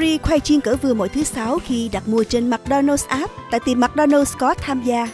Free khoai chiên cỡ vừa mỗi thứ sáu khi đặt mua trên McDonald's app tại tiệm McDonald's có tham gia.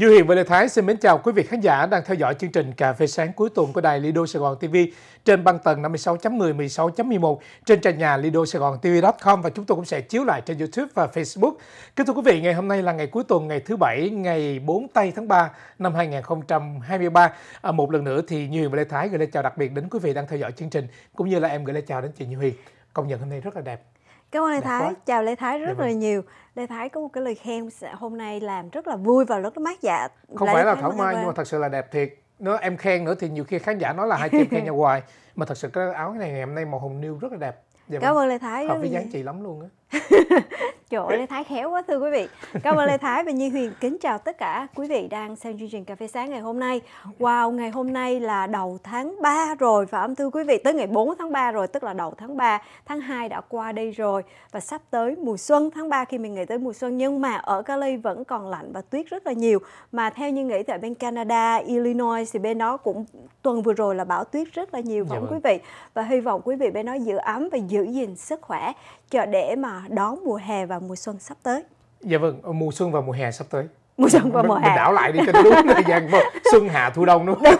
Dư Hiền và Lê Thái xin mến chào quý vị khán giả đang theo dõi chương trình Cà phê sáng cuối tuần của đài Lido Sài Gòn TV trên băng tần 56.10, 16.11 trên trang nhà lido sài gòn tv.com và chúng tôi cũng sẽ chiếu lại trên YouTube và Facebook. Kính thưa quý vị, ngày hôm nay là ngày cuối tuần, ngày thứ Bảy, ngày 4 tây tháng 3 năm 2023. À, một lần nữa thì Như Hiền và Lê Thái gửi lời chào đặc biệt đến quý vị đang theo dõi chương trình cũng như là em gửi lời chào đến chị Như Hiền. Công nhận hôm nay rất là đẹp, Cảm ơn Lê Đẹp Thái, quá. chào Lê Thái rất Đẹp dạ là vâng. nhiều Lê Thái có một cái lời khen hôm nay làm rất là vui và rất là mát dạ Không Lê phải Lê là thảo mai nhưng mà thật sự là đẹp thiệt nó em khen nữa thì nhiều khi khán giả nói là hai chị khen nhau hoài mà thật sự cái áo này ngày hôm nay màu hồng nâu rất là đẹp Dạ cảm vâng. ơn Lê Thái hợp với dáng chị lắm luôn á Trời ơi, Lê Thái khéo quá thưa quý vị. Cảm ơn Lê Thái và Nhi Huyền kính chào tất cả quý vị đang xem chương trình Cà phê sáng ngày hôm nay. Wow, ngày hôm nay là đầu tháng 3 rồi phải không thưa quý vị? Tới ngày 4 tháng 3 rồi, tức là đầu tháng 3, tháng 2 đã qua đây rồi và sắp tới mùa xuân tháng 3 khi mình nghĩ tới mùa xuân nhưng mà ở Cali vẫn còn lạnh và tuyết rất là nhiều. Mà theo như nghĩ tại bên Canada, Illinois thì bên đó cũng tuần vừa rồi là bão tuyết rất là nhiều dạ phải không dạ quý vị? Và hy vọng quý vị bên đó giữ ấm và giữ gìn sức khỏe cho để mà đón mùa hè và mùa xuân sắp tới dạ vâng ờ, mùa xuân và mùa hè sắp tới mùa xuân và mùa hè mình đảo lại đi cho nó đúng thời gian vâng. xuân hạ thu đông đúng không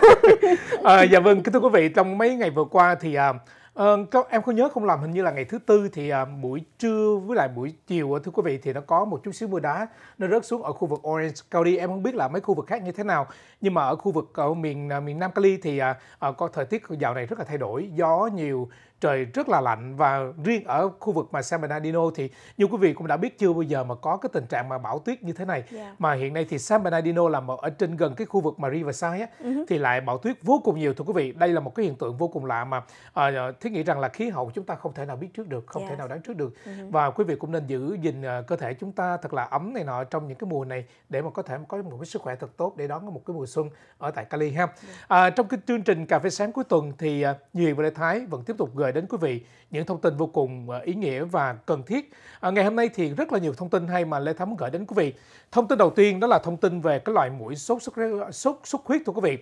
à, dạ vâng thưa quý vị trong mấy ngày vừa qua thì à, ờ, các em có nhớ không làm hình như là ngày thứ tư thì à, buổi trưa với lại buổi chiều thưa quý vị thì nó có một chút xíu mưa đá nó rớt xuống ở khu vực Orange County em không biết là mấy khu vực khác như thế nào nhưng mà ở khu vực ở miền miền Nam Cali thì à, có thời tiết dạo này rất là thay đổi gió nhiều trời rất là lạnh và riêng ở khu vực mà San Bernardino thì như quý vị cũng đã biết chưa bao giờ mà có cái tình trạng mà bão tuyết như thế này yeah. Dạ. mà hiện nay thì San Bernardino là ở trên gần cái khu vực mà Riverside á, uh-huh. thì lại bão tuyết vô cùng nhiều thưa quý vị đây là một cái hiện tượng vô cùng lạ mà uh, thiết nghĩ rằng là khí hậu chúng ta không thể nào biết trước được không yeah. thể nào đoán trước được uh-huh. và quý vị cũng nên giữ gìn uh, cơ thể chúng ta thật là ấm này nọ trong những cái mùa này để mà có thể có một cái sức khỏe thật tốt để đón một cái mùa xuân ở tại Cali ha yeah. Dạ. uh, à, trong cái chương trình cà phê sáng cuối tuần thì uh, Như và Lê Thái vẫn tiếp tục gửi gửi đến quý vị những thông tin vô cùng ờ, ý nghĩa và cần thiết. À, ngày hôm nay thì rất là nhiều thông tin hay mà Lê Thắm gửi đến quý vị. Thông tin đầu tiên đó là thông tin về cái loại mũi sốt xuất sốt xuất huyết thưa quý vị.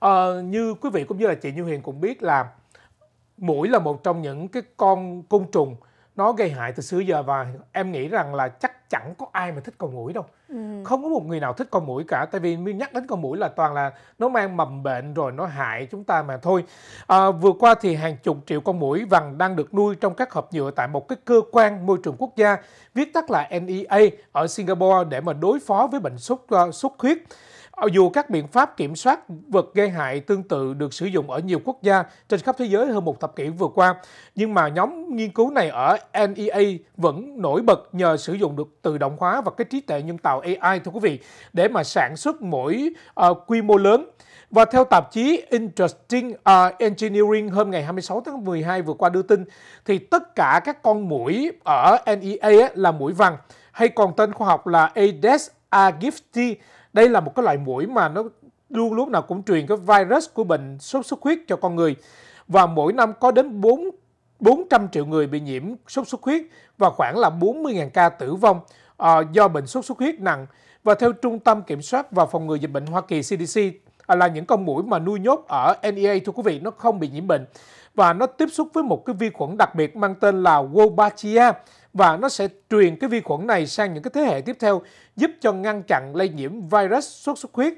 À, như quý vị cũng như là chị Như Huyền cũng biết là mũi là một trong những cái con côn trùng nó gây hại từ xưa giờ và em nghĩ rằng là chắc chẳng có ai mà thích con mũi đâu ừ. không có một người nào thích con mũi cả tại vì nhắc đến con mũi là toàn là nó mang mầm bệnh rồi nó hại chúng ta mà thôi à, vừa qua thì hàng chục triệu con mũi vằn đang được nuôi trong các hộp nhựa tại một cái cơ quan môi trường quốc gia viết tắt là NEA ở Singapore để mà đối phó với bệnh sốt xuất à, sốt huyết dù các biện pháp kiểm soát vật gây hại tương tự được sử dụng ở nhiều quốc gia trên khắp thế giới hơn một thập kỷ vừa qua, nhưng mà nhóm nghiên cứu này ở NEA vẫn nổi bật nhờ sử dụng được tự động hóa và cái trí tuệ nhân tạo AI thưa quý vị để mà sản xuất mỗi uh, quy mô lớn. Và theo tạp chí Interesting uh, Engineering hôm ngày 26 tháng 12 vừa qua đưa tin thì tất cả các con mũi ở NEA là mũi vằn hay còn tên khoa học là Aedes aegypti đây là một cái loại mũi mà nó luôn lúc nào cũng truyền cái virus của bệnh sốt xuất huyết cho con người. Và mỗi năm có đến 4 400 triệu người bị nhiễm sốt xuất huyết và khoảng là 40.000 ca tử vong uh, do bệnh sốt xuất huyết nặng. Và theo Trung tâm Kiểm soát và Phòng ngừa Dịch bệnh Hoa Kỳ CDC à, là những con mũi mà nuôi nhốt ở NEA thưa quý vị nó không bị nhiễm bệnh và nó tiếp xúc với một cái vi khuẩn đặc biệt mang tên là Wolbachia và nó sẽ truyền cái vi khuẩn này sang những cái thế hệ tiếp theo giúp cho ngăn chặn lây nhiễm virus sốt xuất huyết.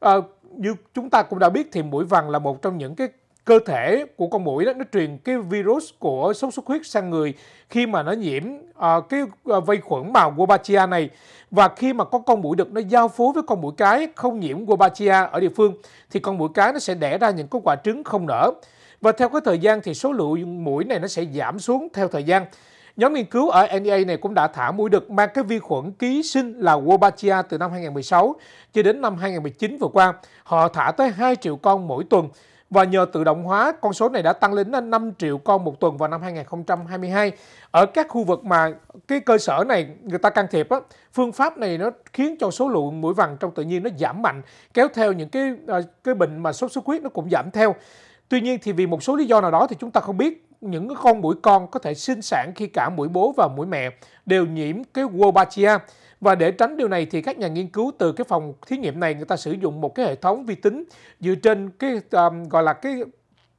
À, như chúng ta cũng đã biết thì mũi vằn là một trong những cái cơ thể của con mũi đó nó truyền cái virus của sốt xuất huyết sang người khi mà nó nhiễm uh, cái uh, ờ, vây khuẩn mà Wolbachia này và khi mà có con mũi đực nó giao phối với con mũi cái không nhiễm Wolbachia ở địa phương thì con mũi cái nó sẽ đẻ ra những cái quả trứng không nở và theo cái thời gian thì số lượng mũi này nó sẽ giảm xuống theo thời gian Nhóm nghiên cứu ở NEA này cũng đã thả mũi đực mang cái vi khuẩn ký sinh là Wolbachia từ năm 2016 cho đến năm 2019 vừa qua. Họ thả tới 2 triệu con mỗi tuần và nhờ tự động hóa, con số này đã tăng lên đến 5 triệu con một tuần vào năm 2022. Ở các khu vực mà cái cơ sở này người ta can thiệp, á, phương pháp này nó khiến cho số lượng mũi vằn trong tự nhiên nó giảm mạnh, kéo theo những cái ờ, cái bệnh mà sốt xuất huyết nó cũng giảm theo. Tuy nhiên thì vì một số lý do nào đó thì chúng ta không biết những con mũi con có thể sinh sản khi cả mũi bố và mũi mẹ đều nhiễm cái Wolbachia. Và để tránh điều này thì các nhà nghiên cứu từ cái phòng thí nghiệm này người ta sử dụng một cái hệ thống vi tính dựa trên cái um, gọi là cái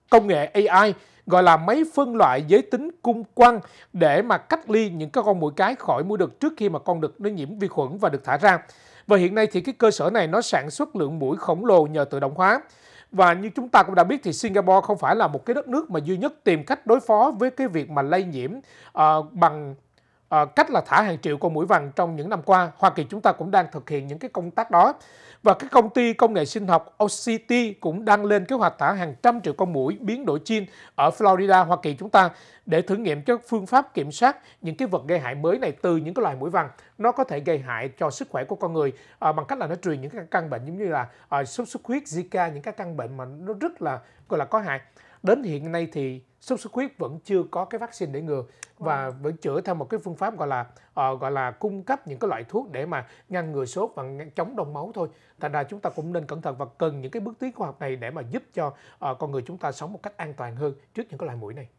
công nghệ AI gọi là máy phân loại giới tính cung quăng để mà cách ly những cái con mũi cái khỏi mũi đực trước khi mà con đực nó nhiễm vi khuẩn và được thả ra. Và hiện nay thì cái cơ sở này nó sản xuất lượng mũi khổng lồ nhờ tự động hóa. Và như chúng ta cũng đã biết thì Singapore không phải là một cái đất nước mà duy nhất tìm cách đối phó với cái việc mà lây nhiễm uh, bằng uh, cách là thả hàng triệu con mũi vằn trong những năm qua. Hoa Kỳ chúng ta cũng đang thực hiện những cái công tác đó. Và các công ty công nghệ sinh học OCT cũng đang lên kế hoạch thả hàng trăm triệu con mũi biến đổi chin ở Florida, Hoa Kỳ chúng ta để thử nghiệm các phương pháp kiểm soát những cái vật gây hại mới này từ những cái loài mũi vằn. Nó có thể gây hại cho sức khỏe của con người à, bằng cách là nó truyền những cái căn bệnh giống như là à, sốt xuất huyết, Zika, những cái căn bệnh mà nó rất là gọi là có hại. Đến hiện nay thì sốt xuất huyết vẫn chưa có cái vaccine để ngừa và vâng. vẫn chữa theo một cái phương pháp gọi là uh, gọi là cung cấp những cái loại thuốc để mà ngăn ngừa sốt và chống đông máu thôi thành ra chúng ta cũng nên cẩn thận và cần những cái bước tiến khoa học này để mà giúp cho uh, con người chúng ta sống một cách an toàn hơn trước những cái loại mũi này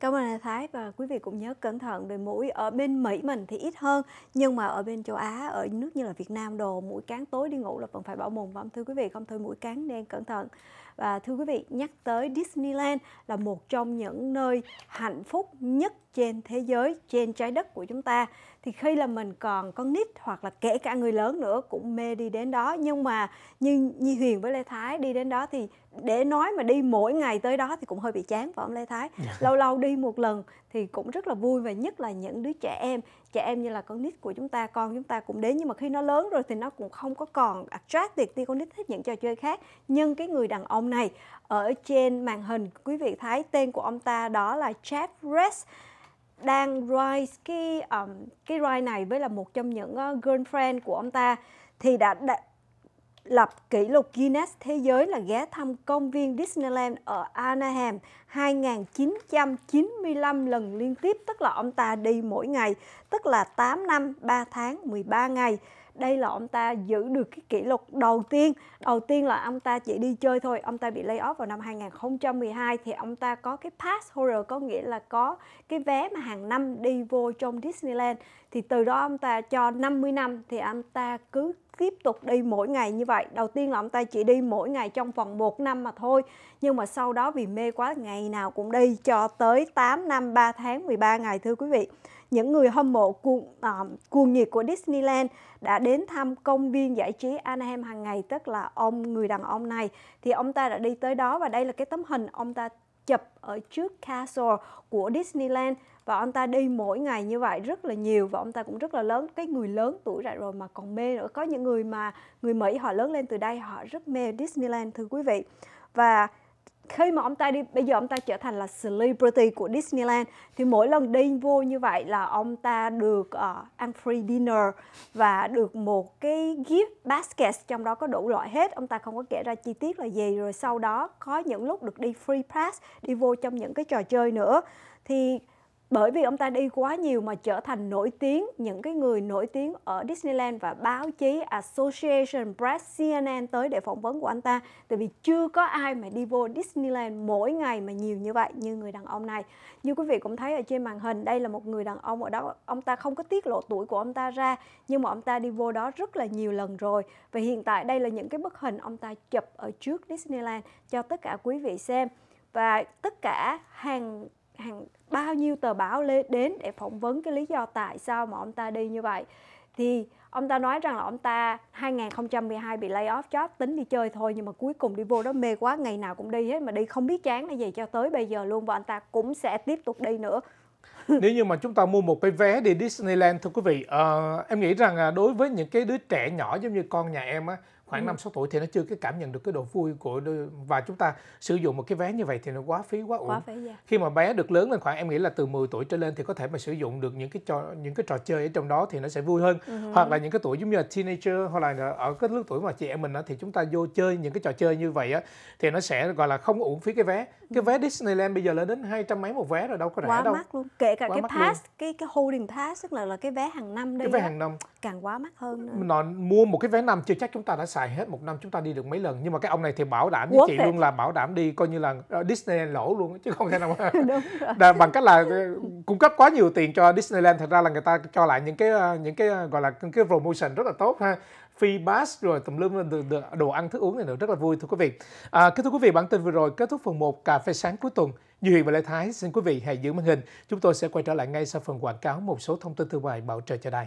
Cảm ơn Hà Thái và quý vị cũng nhớ cẩn thận về mũi ở bên Mỹ mình thì ít hơn nhưng mà ở bên châu Á ở nước như là Việt Nam đồ mũi cán tối đi ngủ là vẫn phải bảo mùng và thưa quý vị không thôi mũi cán nên cẩn thận và thưa quý vị nhắc tới Disneyland là một trong những nơi hạnh phúc nhất trên thế giới trên trái đất của chúng ta thì khi là mình còn con nít hoặc là kể cả người lớn nữa cũng mê đi đến đó nhưng mà như Nhi Huyền với Lê Thái đi đến đó thì để nói mà đi mỗi ngày tới đó thì cũng hơi bị chán phải không Lê Thái dạ. lâu lâu đi một lần thì cũng rất là vui và nhất là những đứa trẻ em trẻ em như là con nít của chúng ta con chúng ta cũng đến nhưng mà khi nó lớn rồi thì nó cũng không có còn attract được. đi con nít thích những trò chơi khác nhưng cái người đàn ông này ở trên màn hình quý vị thấy tên của ông ta đó là Chad Rest đang ride cái um, cái ride này với là một trong những uh, girlfriend của ông ta thì đã, đã lập kỷ lục Guinness thế giới là ghé thăm công viên Disneyland ở Anaheim 2.995 lần liên tiếp, tức là ông ta đi mỗi ngày, tức là 8 năm 3 tháng 13 ngày. Đây là ông ta giữ được cái kỷ lục đầu tiên. Đầu tiên là ông ta chỉ đi chơi thôi, ông ta bị lay off vào năm 2012 thì ông ta có cái pass holder có nghĩa là có cái vé mà hàng năm đi vô trong Disneyland thì từ đó ông ta cho 50 năm thì ông ta cứ tiếp tục đi mỗi ngày như vậy đầu tiên là ông ta chỉ đi mỗi ngày trong vòng một năm mà thôi nhưng mà sau đó vì mê quá ngày nào cũng đi cho tới 8 năm 3 tháng 13 ngày thưa quý vị những người hâm mộ cuồng, à, cuồng nhiệt của Disneyland đã đến thăm công viên giải trí Anaheim hàng ngày tức là ông người đàn ông này thì ông ta đã đi tới đó và đây là cái tấm hình ông ta chụp ở trước castle của Disneyland và ông ta đi mỗi ngày như vậy rất là nhiều và ông ta cũng rất là lớn cái người lớn tuổi rồi rồi mà còn mê nữa có những người mà người Mỹ họ lớn lên từ đây họ rất mê Disneyland thưa quý vị và khi mà ông ta đi bây giờ ông ta trở thành là celebrity của Disneyland thì mỗi lần đi vô như vậy là ông ta được uh, ăn free dinner và được một cái gift basket trong đó có đủ loại hết ông ta không có kể ra chi tiết là gì rồi sau đó có những lúc được đi free pass đi vô trong những cái trò chơi nữa thì bởi vì ông ta đi quá nhiều mà trở thành nổi tiếng những cái người nổi tiếng ở Disneyland và báo chí Association Press CNN tới để phỏng vấn của anh ta tại vì chưa có ai mà đi vô Disneyland mỗi ngày mà nhiều như vậy như người đàn ông này như quý vị cũng thấy ở trên màn hình đây là một người đàn ông ở đó ông ta không có tiết lộ tuổi của ông ta ra nhưng mà ông ta đi vô đó rất là nhiều lần rồi và hiện tại đây là những cái bức hình ông ta chụp ở trước Disneyland cho tất cả quý vị xem và tất cả hàng tờ báo lên đến để phỏng vấn cái lý do tại sao mà ông ta đi như vậy thì ông ta nói rằng là ông ta 2012 bị lay off job tính đi chơi thôi nhưng mà cuối cùng đi vô đó mê quá ngày nào cũng đi hết mà đi không biết chán là gì cho tới bây giờ luôn và anh ta cũng sẽ tiếp tục đi nữa nếu như mà chúng ta mua một cái vé đi Disneyland thưa quý vị uh, em nghĩ rằng à, đối với những cái đứa trẻ nhỏ giống như con nhà em á khoảng năm ừ. sáu tuổi thì nó chưa cái cảm nhận được cái độ vui của và chúng ta sử dụng một cái vé như vậy thì nó quá phí quá uổng. Quá phí, yeah. Dạ. Khi mà bé được lớn lên khoảng em nghĩ là từ 10 tuổi trở lên thì có thể mà sử dụng được những cái trò những cái trò chơi ở trong đó thì nó sẽ vui hơn. Ừ. Hoặc là những cái tuổi giống như là teenager hoặc là ở cái lứa tuổi mà chị em mình đó, thì chúng ta vô chơi những cái trò chơi như vậy á thì nó sẽ gọi là không uổng phí cái vé. Cái ừ. vé Disneyland bây giờ lên đến hai trăm mấy một vé rồi đâu có rẻ quá đâu. mắc luôn. Kể cả quá cái pass, luôn. cái cái holding pass tức là là cái vé hàng năm đây. Cái vé hàng năm. Càng quá mắc hơn nữa. Nó mua một cái vé năm chưa chắc chúng ta đã xài xài hết một năm chúng ta đi được mấy lần nhưng mà cái ông này thì bảo đảm với chị luôn là bảo đảm đi coi như là ờ, Disneyland lỗ luôn chứ không thể nào mà bằng cách là ờ, cung cấp quá nhiều tiền cho Disneyland thật ra là người ta cho lại những cái ờ, những cái gọi là những cái promotion rất là tốt ha free bass rồi tùm lum đồ ăn thức uống này nữa rất là vui thưa quý vị à, kính thưa quý vị bản tin vừa rồi kết thúc phần 1 cà phê sáng cuối tuần như Huyền và Lê Thái xin quý vị hãy giữ màn hình chúng tôi sẽ quay trở lại ngay sau phần quảng cáo một số thông tin thương mại bảo trợ cho đài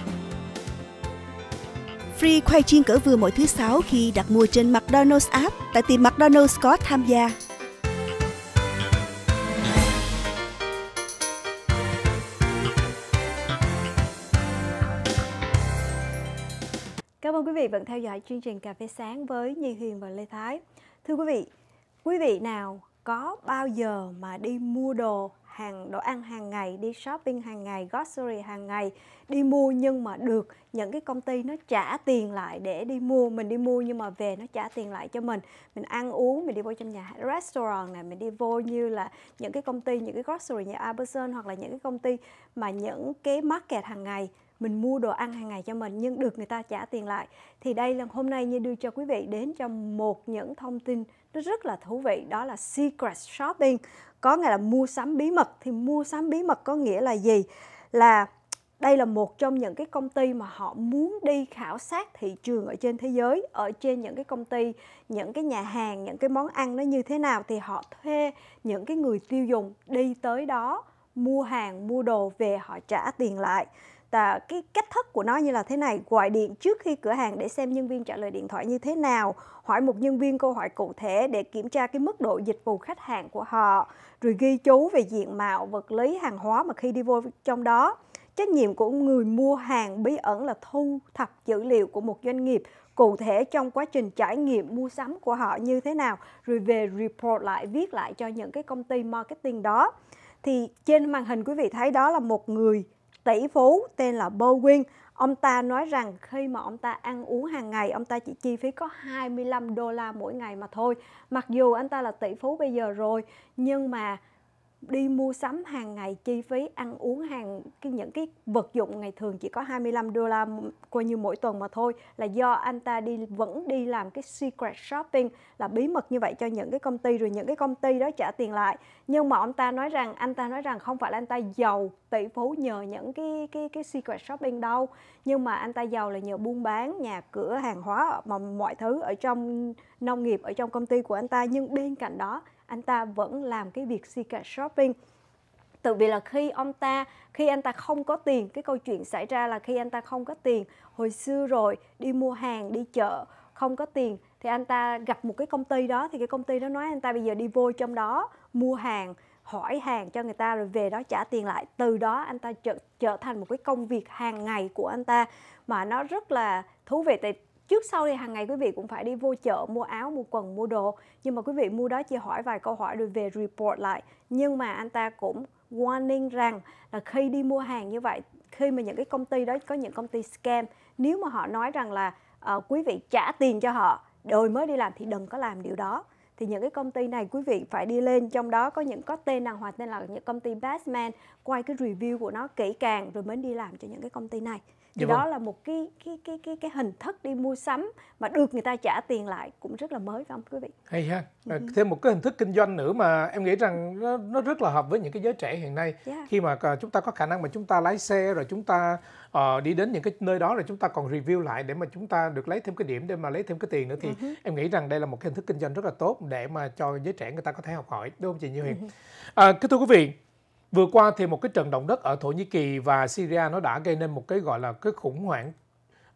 Free khoai chiên cỡ vừa mỗi thứ sáu khi đặt mua trên McDonald's app tại tiệm McDonald's có tham gia. Cảm ơn quý vị vẫn theo dõi chương trình Cà phê sáng với Nhi Huyền và Lê Thái. Thưa quý vị, quý vị nào có bao giờ mà đi mua đồ hàng đồ ăn hàng ngày đi shopping hàng ngày grocery hàng ngày đi mua nhưng mà được những cái công ty nó trả tiền lại để đi mua mình đi mua nhưng mà về nó trả tiền lại cho mình mình ăn uống mình đi vô trong nhà restaurant này mình đi vô như là những cái công ty những cái grocery như Amazon hoặc là những cái công ty mà những cái market hàng ngày mình mua đồ ăn hàng ngày cho mình nhưng được người ta trả tiền lại thì đây là hôm nay như đưa cho quý vị đến cho một những thông tin nó rất là thú vị đó là secret shopping có nghĩa là mua sắm bí mật thì mua sắm bí mật có nghĩa là gì là đây là một trong những cái công ty mà họ muốn đi khảo sát thị trường ở trên thế giới ở trên những cái công ty những cái nhà hàng những cái món ăn nó như thế nào thì họ thuê những cái người tiêu dùng đi tới đó mua hàng mua đồ về họ trả tiền lại à, cái cách thức của nó như là thế này gọi điện trước khi cửa hàng để xem nhân viên trả lời điện thoại như thế nào hỏi một nhân viên câu hỏi cụ thể để kiểm tra cái mức độ dịch vụ khách hàng của họ rồi ghi chú về diện mạo vật lý hàng hóa mà khi đi vô trong đó trách nhiệm của người mua hàng bí ẩn là thu thập dữ liệu của một doanh nghiệp cụ thể trong quá trình trải nghiệm mua sắm của họ như thế nào rồi về report lại viết lại cho những cái công ty marketing đó thì trên màn hình quý vị thấy đó là một người tỷ phú tên là Bowen. Ông ta nói rằng khi mà ông ta ăn uống hàng ngày, ông ta chỉ chi phí có 25 đô la mỗi ngày mà thôi. Mặc dù anh ta là tỷ phú bây giờ rồi, nhưng mà đi mua sắm hàng ngày chi phí ăn uống hàng cái những cái vật dụng ngày thường chỉ có 25 đô la coi như mỗi tuần mà thôi là do anh ta đi vẫn đi làm cái secret shopping là bí mật như vậy cho những cái công ty rồi những cái công ty đó trả tiền lại nhưng mà ông ta nói rằng anh ta nói rằng không phải là anh ta giàu tỷ phú nhờ những cái cái cái secret shopping đâu nhưng mà anh ta giàu là nhờ buôn bán nhà cửa hàng hóa mà mọi thứ ở trong nông nghiệp ở trong công ty của anh ta nhưng bên cạnh đó anh ta vẫn làm cái việc si cả shopping tự vì là khi ông ta khi anh ta không có tiền cái câu chuyện xảy ra là khi anh ta không có tiền hồi xưa rồi đi mua hàng đi chợ không có tiền thì anh ta gặp một cái công ty đó thì cái công ty đó nói anh ta bây giờ đi vô trong đó mua hàng hỏi hàng cho người ta rồi về đó trả tiền lại từ đó anh ta trở, trở thành một cái công việc hàng ngày của anh ta mà nó rất là thú vị tại trước sau thì hàng ngày quý vị cũng phải đi vô chợ mua áo mua quần mua đồ nhưng mà quý vị mua đó chỉ hỏi vài câu hỏi rồi về report lại nhưng mà anh ta cũng warning rằng là khi đi mua hàng như vậy khi mà những cái công ty đó có những công ty scam nếu mà họ nói rằng là uh, quý vị trả tiền cho họ rồi mới đi làm thì đừng có làm điều đó thì những cái công ty này quý vị phải đi lên trong đó có những có tên đàng hoàng tên là những công ty bestman quay cái review của nó kỹ càng rồi mới đi làm cho những cái công ty này Dạ thì đó vâng. là một cái cái cái cái cái hình thức đi mua sắm mà được người ta trả tiền lại cũng rất là mới phải không quý vị hay ha ừ. thêm một cái hình thức kinh doanh nữa mà em nghĩ rằng nó, nó rất là hợp với những cái giới trẻ hiện nay yeah. Dạ. khi mà chúng ta có khả năng mà chúng ta lái xe rồi chúng ta uh, đi đến những cái nơi đó rồi chúng ta còn review lại để mà chúng ta được lấy thêm cái điểm để mà lấy thêm cái tiền nữa thì uh-huh. em nghĩ rằng đây là một cái hình thức kinh doanh rất là tốt để mà cho giới trẻ người ta có thể học hỏi đúng không chị Như Huyền uh-huh. à, kính thưa quý vị Vừa qua thì một cái trận động đất ở Thổ Nhĩ Kỳ và Syria nó đã gây nên một cái gọi là cái khủng hoảng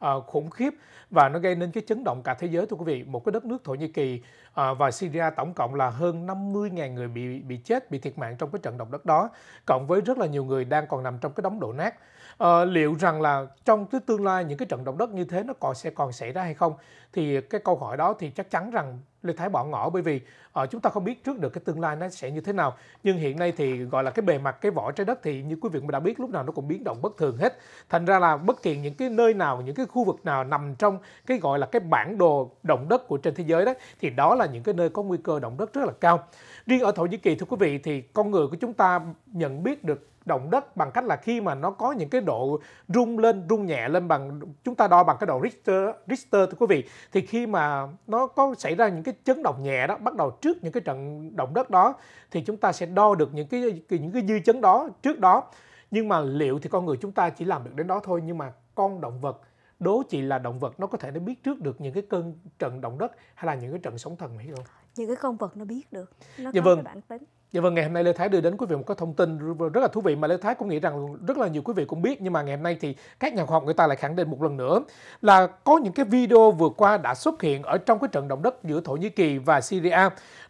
uh, khủng khiếp và nó gây nên cái chấn động cả thế giới thưa quý vị. Một cái đất nước Thổ Nhĩ Kỳ uh, và Syria tổng cộng là hơn 50.000 người bị bị chết, bị thiệt mạng trong cái trận động đất đó, cộng với rất là nhiều người đang còn nằm trong cái đống đổ nát. Uh, liệu rằng là trong cái tương lai những cái trận động đất như thế nó còn sẽ còn xảy ra hay không? Thì cái câu hỏi đó thì chắc chắn rằng Lê Thái bỏ ngỏ bởi vì uh, chúng ta không biết trước được cái tương lai nó sẽ như thế nào. Nhưng hiện nay thì gọi là cái bề mặt cái vỏ trái đất thì như quý vị cũng đã biết lúc nào nó cũng biến động bất thường hết. Thành ra là bất kỳ những cái nơi nào, những cái khu vực nào nằm trong cái gọi là cái bản đồ động đất của trên thế giới đó thì đó là những cái nơi có nguy cơ động đất rất là cao. Riêng ở Thổ Nhĩ Kỳ thưa quý vị thì con người của chúng ta nhận biết được động đất bằng cách là khi mà nó có những cái độ rung lên rung nhẹ lên bằng chúng ta đo bằng cái độ Richter Richter thưa quý vị thì khi mà nó có xảy ra những cái chấn động nhẹ đó bắt đầu trước những cái trận động đất đó thì chúng ta sẽ đo được những cái những cái dư chấn đó trước đó nhưng mà liệu thì con người chúng ta chỉ làm được đến đó thôi nhưng mà con động vật đố chị là động vật nó có thể nó biết trước được những cái cơn trận động đất hay là những cái trận sóng thần hay không những cái con vật nó biết được nó dạ có vâng. cái bản tính Dạ vâng, ngày hôm nay Lê Thái đưa đến quý vị một cái thông tin rất là thú vị mà Lê Thái cũng nghĩ rằng rất là nhiều quý vị cũng biết nhưng mà ngày hôm nay thì các nhà khoa học người ta lại khẳng định một lần nữa là có những cái video vừa qua đã xuất hiện ở trong cái trận động đất giữa Thổ Nhĩ Kỳ và Syria.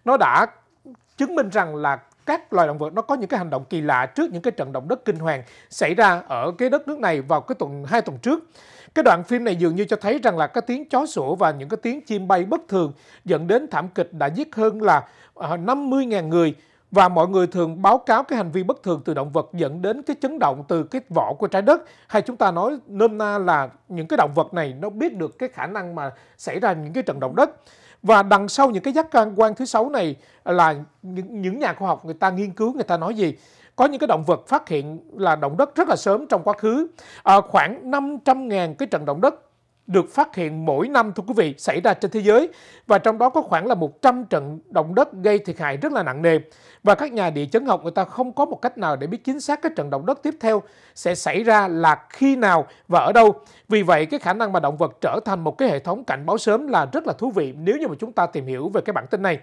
Nó đã chứng minh rằng là các loài động vật nó có những cái hành động kỳ lạ trước những cái trận động đất kinh hoàng xảy ra ở cái đất nước này vào cái tuần hai tuần trước. Cái đoạn phim này dường như cho thấy rằng là cái tiếng chó sủa và những cái tiếng chim bay bất thường dẫn đến thảm kịch đã giết hơn là 50.000 ờ, người và mọi người thường báo cáo cái hành vi bất thường từ động vật dẫn đến cái chấn động từ cái vỏ của trái đất hay chúng ta nói nôm na là những cái động vật này nó biết được cái khả năng mà xảy ra những cái trận động đất và đằng sau những cái giác quan thứ sáu này là những, những nhà khoa học người ta nghiên cứu người ta nói gì có những cái động vật phát hiện là động đất rất là sớm trong quá khứ à, khoảng 500.000 cái trận động đất được phát hiện mỗi năm thưa quý vị xảy ra trên thế giới và trong đó có khoảng là 100 trận động đất gây thiệt hại rất là nặng nề và các nhà địa chấn học người ta không có một cách nào để biết chính xác cái trận động đất tiếp theo sẽ xảy ra là khi nào và ở đâu. Vì vậy cái khả năng mà động vật trở thành một cái hệ thống cảnh báo sớm là rất là thú vị nếu như mà chúng ta tìm hiểu về cái bản tin này.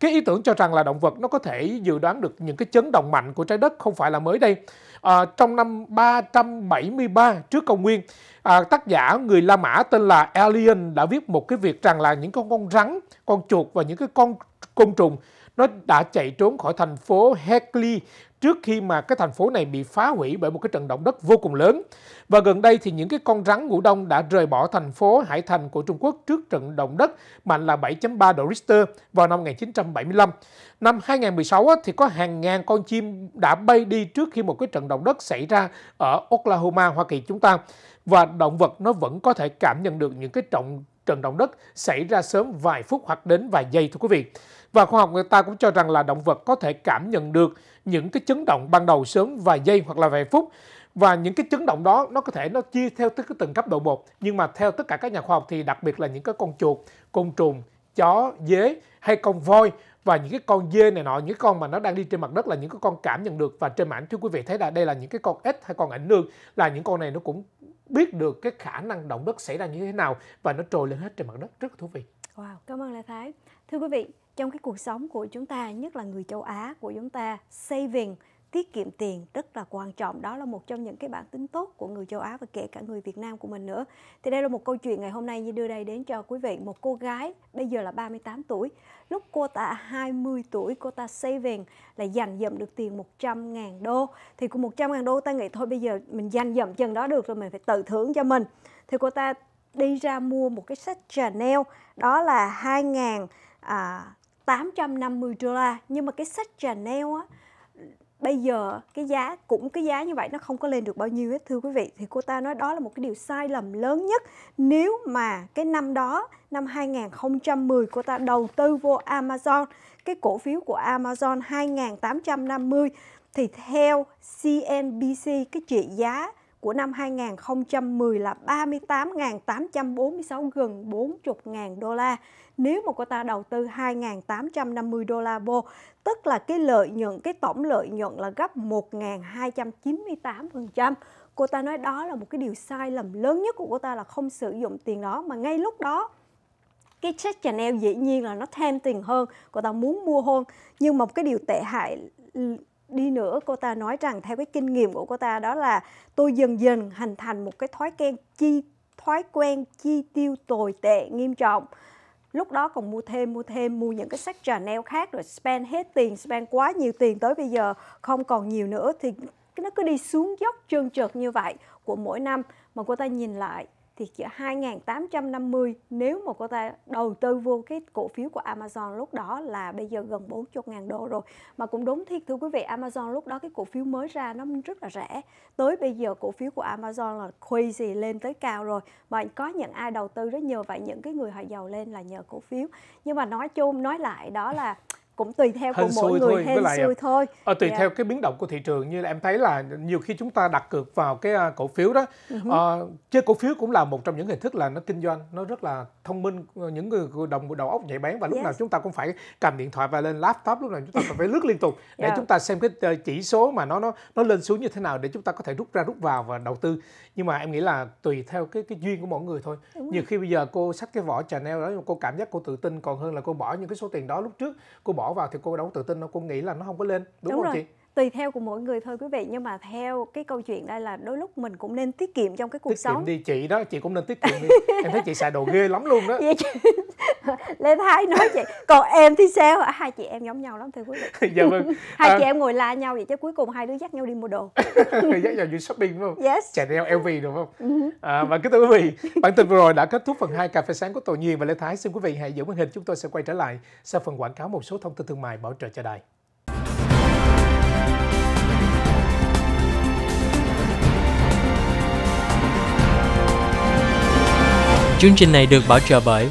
Cái ý tưởng cho rằng là động vật nó có thể dự đoán được những cái chấn động mạnh của trái đất không phải là mới đây. À, trong năm 373 trước công nguyên, à, tác giả người La Mã tên là Alien đã viết một cái việc rằng là những con con rắn, con chuột và những cái con côn trùng nó đã chạy trốn khỏi thành phố Hecli trước khi mà cái thành phố này bị phá hủy bởi một cái trận động đất vô cùng lớn. Và gần đây thì những cái con rắn ngủ đông đã rời bỏ thành phố Hải Thành của Trung Quốc trước trận động đất mạnh là 7.3 độ Richter vào năm 1975. Năm 2016 thì có hàng ngàn con chim đã bay đi trước khi một cái trận động đất xảy ra ở Oklahoma, Hoa Kỳ chúng ta. Và động vật nó vẫn có thể cảm nhận được những cái trọng trận động đất xảy ra sớm vài phút hoặc đến vài giây thưa quý vị. Và khoa học người ta cũng cho rằng là động vật có thể cảm nhận được những cái chấn động ban đầu sớm vài giây hoặc là vài phút và những cái chấn động đó nó có thể nó chia theo tức từng cấp độ một nhưng mà theo tất cả các nhà khoa học thì đặc biệt là những cái con chuột, côn trùng, chó, dế hay con voi và những cái con dê này nọ những cái con mà nó đang đi trên mặt đất là những cái con cảm nhận được và trên mảnh thưa quý vị thấy là đây là những cái con ếch hay con ảnh nương là những con này nó cũng biết được cái khả năng động đất xảy ra như thế nào và nó trồi lên hết trên mặt đất rất là thú vị. Wow, cảm ơn Lê Thái. Thưa quý vị, trong cái cuộc sống của chúng ta nhất là người châu Á của chúng ta saving tiết kiệm tiền rất là quan trọng đó là một trong những cái bản tính tốt của người châu Á và kể cả người Việt Nam của mình nữa thì đây là một câu chuyện ngày hôm nay như đưa đây đến cho quý vị một cô gái bây giờ là 38 tuổi lúc cô ta 20 tuổi cô ta saving là dành dụm được tiền 100 ngàn đô thì cùng 100 ngàn đô ta nghĩ thôi bây giờ mình dành dụm chừng đó được rồi mình phải tự thưởng cho mình thì cô ta đi ra mua một cái sách Chanel đó là 2 ngàn à, 850 đô la nhưng mà cái sách Chanel á bây giờ cái giá cũng cái giá như vậy nó không có lên được bao nhiêu hết thưa quý vị thì cô ta nói đó là một cái điều sai lầm lớn nhất nếu mà cái năm đó năm 2010 cô ta đầu tư vô Amazon cái cổ phiếu của Amazon 2850 thì theo CNBC cái trị giá của năm 2010 là 38.846 gần 40.000 đô la. Nếu mà cô ta đầu tư 2.850 đô la vô, tức là cái lợi nhuận, cái tổng lợi nhuận là gấp 1.298%. Cô ta nói đó là một cái điều sai lầm lớn nhất của cô ta là không sử dụng tiền đó mà ngay lúc đó cái check Chanel dĩ nhiên là nó thêm tiền hơn, cô ta muốn mua hơn. Nhưng mà một cái điều tệ hại đi nữa cô ta nói rằng theo cái kinh nghiệm của cô ta đó là tôi dần dần hình thành một cái thói quen chi thói quen chi tiêu tồi tệ nghiêm trọng lúc đó còn mua thêm mua thêm mua những cái sách trà neo khác rồi spend hết tiền spend quá nhiều tiền tới bây giờ không còn nhiều nữa thì nó cứ đi xuống dốc trơn trượt như vậy của mỗi năm mà cô ta nhìn lại thì chỉ 2.850 nếu mà cô ta đầu tư vô cái cổ phiếu của Amazon lúc đó là bây giờ gần 40.000 đô rồi mà cũng đúng thiệt thưa quý vị Amazon lúc đó cái cổ phiếu mới ra nó rất là rẻ tới bây giờ cổ phiếu của Amazon là crazy lên tới cao rồi mà có những ai đầu tư rất nhiều vậy những cái người họ giàu lên là nhờ cổ phiếu nhưng mà nói chung nói lại đó là cũng tùy theo hên của mỗi người thôi, hên lại, xui thôi à, tùy yeah. Dạ. theo cái biến động của thị trường như là em thấy là nhiều khi chúng ta đặt cược vào cái à, cổ phiếu đó uh-huh. à, chơi cổ phiếu cũng là một trong những hình thức là nó kinh doanh nó rất là thông minh ờ, những người đồng đầu óc nhạy bén và lúc yes. Dạ. nào chúng ta cũng phải cầm điện thoại và lên laptop lúc nào chúng ta phải lướt liên tục để yeah. Dạ. chúng ta xem cái chỉ số mà nó nó nó lên xuống như thế nào để chúng ta có thể rút ra rút vào và đầu tư nhưng mà em nghĩ là tùy theo cái cái duyên của mỗi người thôi Đúng nhiều rồi. khi bây giờ cô xách cái vỏ Chanel đó cô cảm giác cô tự tin còn hơn là cô bỏ những cái số tiền đó lúc trước cô bỏ bỏ vào thì cô đấu tự tin đâu cô nghĩ là nó không có lên đúng, đúng không rồi. chị tùy theo của mỗi người thôi quý vị nhưng mà theo cái câu chuyện đây là đôi lúc mình cũng nên tiết kiệm trong cái cuộc tiết sống tiết kiệm đi chị đó chị cũng nên tiết kiệm đi em thấy chị xài đồ ghê lắm luôn đó lê thái nói vậy, còn em thì sao à, hai chị em giống nhau lắm thưa quý vị dạ vâng hai à... chị em ngồi la nhau vậy chứ cuối cùng hai đứa dắt nhau đi mua đồ dắt nhau đi shopping đúng không yes Chanel LV đúng không ừ à, và kính thưa quý vị bản tin vừa rồi đã kết thúc phần 2 cà phê sáng của tổ nhiên và lê thái xin quý vị hãy giữ màn hình chúng tôi sẽ quay trở lại sau phần quảng cáo một số thông tin thương mại bảo trợ cho đài Chương trình này được bảo trợ bởi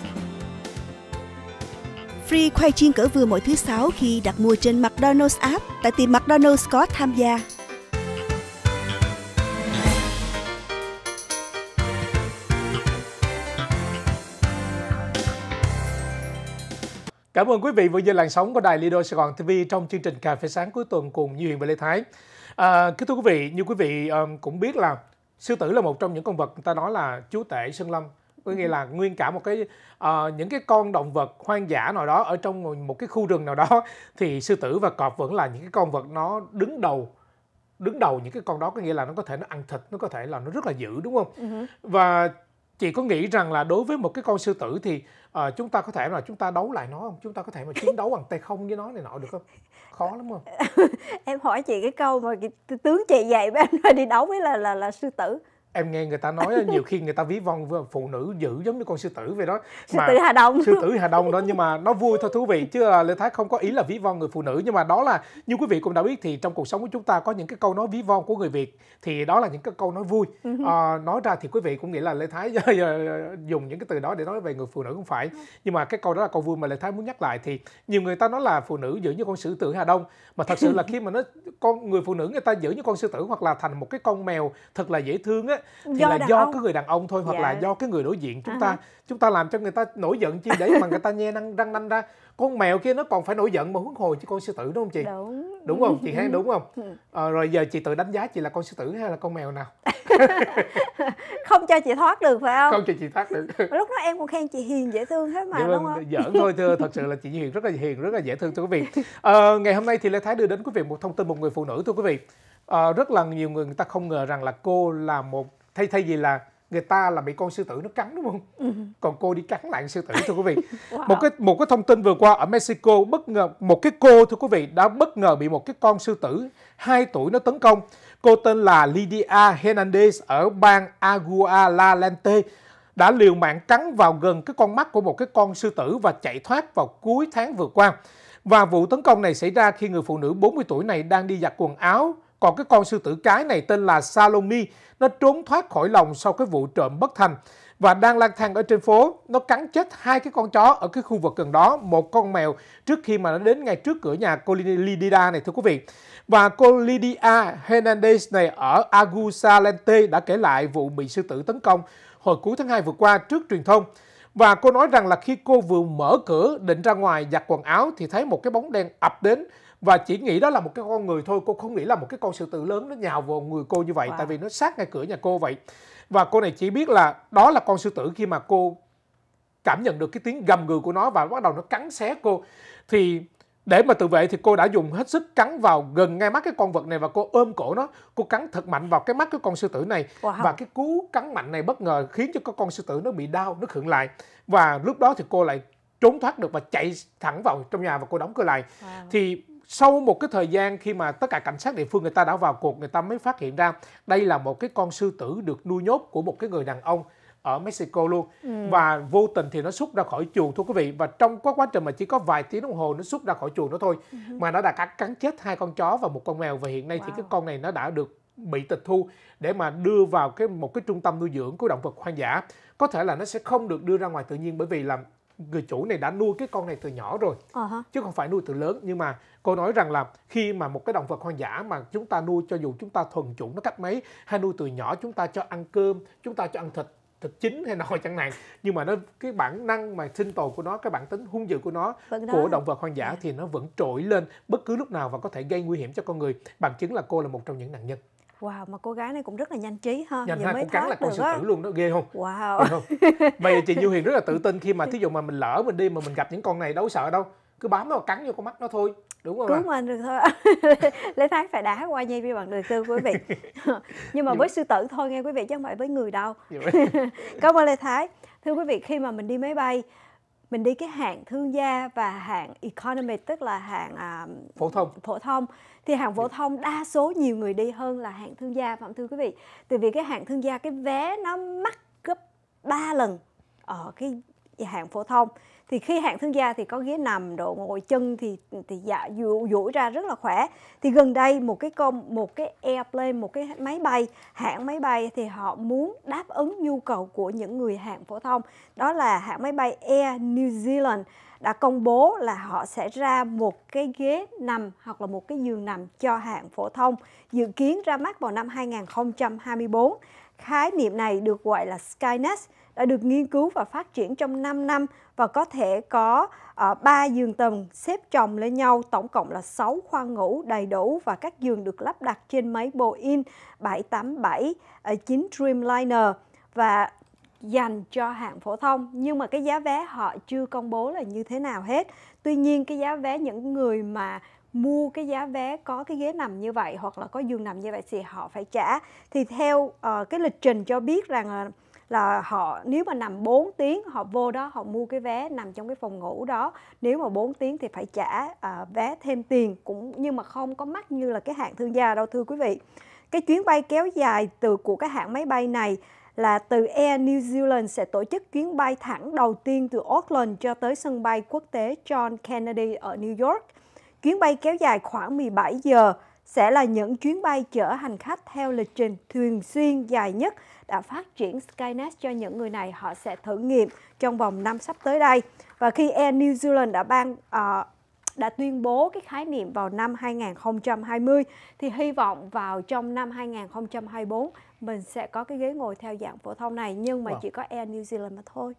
Free khoai chiên cỡ vừa mỗi thứ sáu khi đặt mua trên McDonald's app tại tiệm McDonald's có tham gia. Cảm ơn quý vị vừa giờ làn sóng của Đài Lido Sài Gòn TV trong chương trình Cà phê sáng cuối tuần cùng Như Huyền và Lê Thái. À, kính thưa quý vị, như quý vị um, cũng biết là sư tử là một trong những con vật người ta nói là chúa tể sơn lâm có nghĩa ừ. là nguyên cả một cái uh, những cái con động vật hoang dã nào đó ở trong một cái khu rừng nào đó thì sư tử và cọp vẫn là những cái con vật nó đứng đầu đứng đầu những cái con đó có nghĩa là nó có thể nó ăn thịt nó có thể là nó rất là dữ đúng không ừ và chị có nghĩ rằng là đối với một cái con sư tử thì uh, chúng ta có thể là chúng ta đấu lại nó không chúng ta có thể mà chiến đấu bằng tay không với nó này nọ được không khó lắm không em hỏi chị cái câu mà tướng chị dạy với em đi đấu với là là là sư tử em nghe người ta nói nhiều khi người ta ví von phụ nữ dữ giống như con sư tử vậy đó sư mà, tử hà đông sư tử hà đông đó nhưng mà nó vui thôi thú vị chứ à, lê thái không có ý là ví von người phụ nữ nhưng mà đó là như quý vị cũng đã biết thì trong cuộc sống của chúng ta có những cái câu nói ví von của người việt thì đó là những cái câu nói vui ừ à, nói ra thì quý vị cũng nghĩ là lê thái dùng những cái từ đó để nói về người phụ nữ không phải ừ. nhưng mà cái câu đó là câu vui mà lê thái muốn nhắc lại thì nhiều người ta nói là phụ nữ dữ như con sư tử hà đông mà thật sự là khi mà nó con người phụ nữ người ta dữ như con sư tử hoặc là thành một cái con mèo thật là dễ thương á thì do là do ông. cái người đàn ông thôi hoặc dạ. là do cái người đối diện chúng uh-huh. ta chúng ta làm cho người ta nổi giận chi để mà người ta nhe răng răng nanh ra con mèo kia nó còn phải nổi giận mà huống hồ chứ con sư tử đúng không chị đúng đúng không chị hay đúng không à, rồi giờ chị tự đánh giá chị là con sư tử hay là con mèo nào không cho chị thoát được phải không không cho chị thoát được lúc đó em còn khen chị hiền dễ thương hết mà Vậy đúng không giỡn thôi thưa thật sự là chị hiền rất là hiền rất là dễ thương thưa quý vị à, ngày hôm nay thì lê thái đưa đến quý vị một thông tin một người phụ nữ thưa quý vị à, rất là nhiều người người ta không ngờ rằng là cô là một thay thay vì là người ta là bị con sư tử nó cắn đúng không? Ừ. Còn cô đi cắn lại con sư tử thưa quý vị. wow. Một cái một cái thông tin vừa qua ở Mexico bất ngờ một cái cô thưa quý vị đã bất ngờ bị một cái con sư tử 2 tuổi nó tấn công. Cô tên là Lydia Hernandez ở bang Aguascalientes đã liều mạng cắn vào gần cái con mắt của một cái con sư tử và chạy thoát vào cuối tháng vừa qua. Và vụ tấn công này xảy ra khi người phụ nữ 40 tuổi này đang đi giặt quần áo còn cái con sư tử cái này tên là Salome, nó trốn thoát khỏi lòng sau cái vụ trộm bất thành và đang lang thang ở trên phố. Nó cắn chết hai cái con chó ở cái khu vực gần đó, một con mèo trước khi mà nó đến ngay trước cửa nhà cô Lydia này thưa quý vị. Và cô Lydia Hernandez này ở Agusalente đã kể lại vụ bị sư tử tấn công hồi cuối tháng 2 vừa qua trước truyền thông. Và cô nói rằng là khi cô vừa mở cửa định ra ngoài giặt quần áo thì thấy một cái bóng đen ập đến và chỉ nghĩ đó là một cái con người thôi cô không nghĩ là một cái con sư tử lớn nó nhào vào người cô như vậy wow. tại vì nó sát ngay cửa nhà cô vậy và cô này chỉ biết là đó là con sư tử khi mà cô cảm nhận được cái tiếng gầm gừ của nó và bắt đầu nó cắn xé cô thì để mà tự vệ thì cô đã dùng hết sức cắn vào gần ngay mắt cái con vật này và cô ôm cổ nó cô cắn thật mạnh vào cái mắt cái con sư tử này wow. và cái cú cắn mạnh này bất ngờ khiến cho con sư tử nó bị đau nó khựng lại và lúc đó thì cô lại trốn thoát được và chạy thẳng vào trong nhà và cô đóng cửa lại wow. thì sau một cái thời gian khi mà tất cả cảnh sát địa phương người ta đã vào cuộc người ta mới phát hiện ra đây là một cái con sư tử được nuôi nhốt của một cái người đàn ông ở Mexico luôn ừ. và vô tình thì nó xuất ra khỏi chuồng thưa quý vị và trong quá quá trình mà chỉ có vài tiếng đồng hồ nó xuất ra khỏi chuồng đó thôi ừ. mà nó đã cắn, cắn chết hai con chó và một con mèo và hiện nay wow. thì cái con này nó đã được bị tịch thu để mà đưa vào cái một cái trung tâm nuôi dưỡng của động vật hoang dã có thể là nó sẽ không được đưa ra ngoài tự nhiên bởi vì là người chủ này đã nuôi cái con này từ nhỏ rồi uh-huh. chứ không phải nuôi từ lớn nhưng mà cô nói rằng là khi mà một cái động vật hoang dã mà chúng ta nuôi cho dù chúng ta thuần chủng nó cách mấy hay nuôi từ nhỏ chúng ta cho ăn cơm chúng ta cho ăn thịt thịt chín hay nồi chẳng hạn nhưng mà nó cái bản năng mà sinh tồn của nó cái bản tính hung dữ của nó vẫn của động vật hoang dã dạ. thì nó vẫn trỗi lên bất cứ lúc nào và có thể gây nguy hiểm cho con người bằng chứng là cô là một trong những nạn nhân Wow, mà cô gái này cũng rất là nhanh trí ha. Nhanh Vậy ha, mới cũng cắn là con sư tử luôn đó, ghê không? Wow. không? Vậy chị Như Huyền rất là tự tin khi mà thí dụ mà mình lỡ mình đi mà mình gặp những con này đâu sợ đâu. Cứ bám nó cắn vô con mắt nó thôi. Đúng không cứu mình được thôi. Lê Thái phải đá qua dây vi bằng đời tư quý vị. Nhưng mà với sư tử thôi nghe quý vị chứ không phải với người đâu. Cảm ơn Lê Thái. Thưa quý vị, khi mà mình đi máy bay mình đi cái hạng thương gia và hạng economy tức là hạng uh, phổ thông phổ thông thì hạng phổ dạ. thông đa số nhiều người đi hơn là hạng thương gia phạm thưa quý vị từ vì cái hạng thương gia cái vé nó mắc gấp 3 lần ở cái hạng phổ thông thì khi hạng thương gia thì có ghế nằm độ ngồi chân thì thì dạ duỗi ra rất là khỏe thì gần đây một cái công một cái airplane một cái máy bay hãng máy bay thì họ muốn đáp ứng nhu cầu của những người hạng phổ thông đó là hãng máy bay Air New Zealand đã công bố là họ sẽ ra một cái ghế nằm hoặc là một cái giường nằm cho hạng phổ thông dự kiến ra mắt vào năm 2024 Khái niệm này được gọi là Skynet, đã được nghiên cứu và phát triển trong 5 năm và có thể có uh, ờ, 3 giường tầng xếp chồng lên nhau, tổng cộng là 6 khoang ngủ đầy đủ và các giường được lắp đặt trên máy Boeing 787 uh, 9 Dreamliner và dành cho hạng phổ thông nhưng mà cái giá vé họ chưa công bố là như thế nào hết tuy nhiên cái giá vé những người mà mua cái giá vé có cái ghế nằm như vậy hoặc là có giường nằm như vậy thì họ phải trả thì theo uh, cái lịch trình cho biết rằng uh, là họ nếu mà nằm 4 tiếng họ vô đó họ mua cái vé nằm trong cái phòng ngủ đó nếu mà 4 tiếng thì phải trả à, vé thêm tiền cũng nhưng mà không có mắc như là cái hạng thương gia đâu thưa quý vị cái chuyến bay kéo dài từ của cái hãng máy bay này là từ Air New Zealand sẽ tổ chức chuyến bay thẳng đầu tiên từ Auckland cho tới sân bay quốc tế John Kennedy ở New York Chuyến bay kéo dài khoảng 17 giờ sẽ là những chuyến bay chở hành khách theo lịch trình thường xuyên dài nhất đã phát triển Skynet cho những người này họ sẽ thử nghiệm trong vòng năm sắp tới đây. Và khi Air New Zealand đã ban uh, đã tuyên bố cái khái niệm vào năm 2020 thì hy vọng vào trong năm 2024 mình sẽ có cái ghế ngồi theo dạng phổ thông này nhưng mà wow. Vâng. chỉ có Air New Zealand mà thôi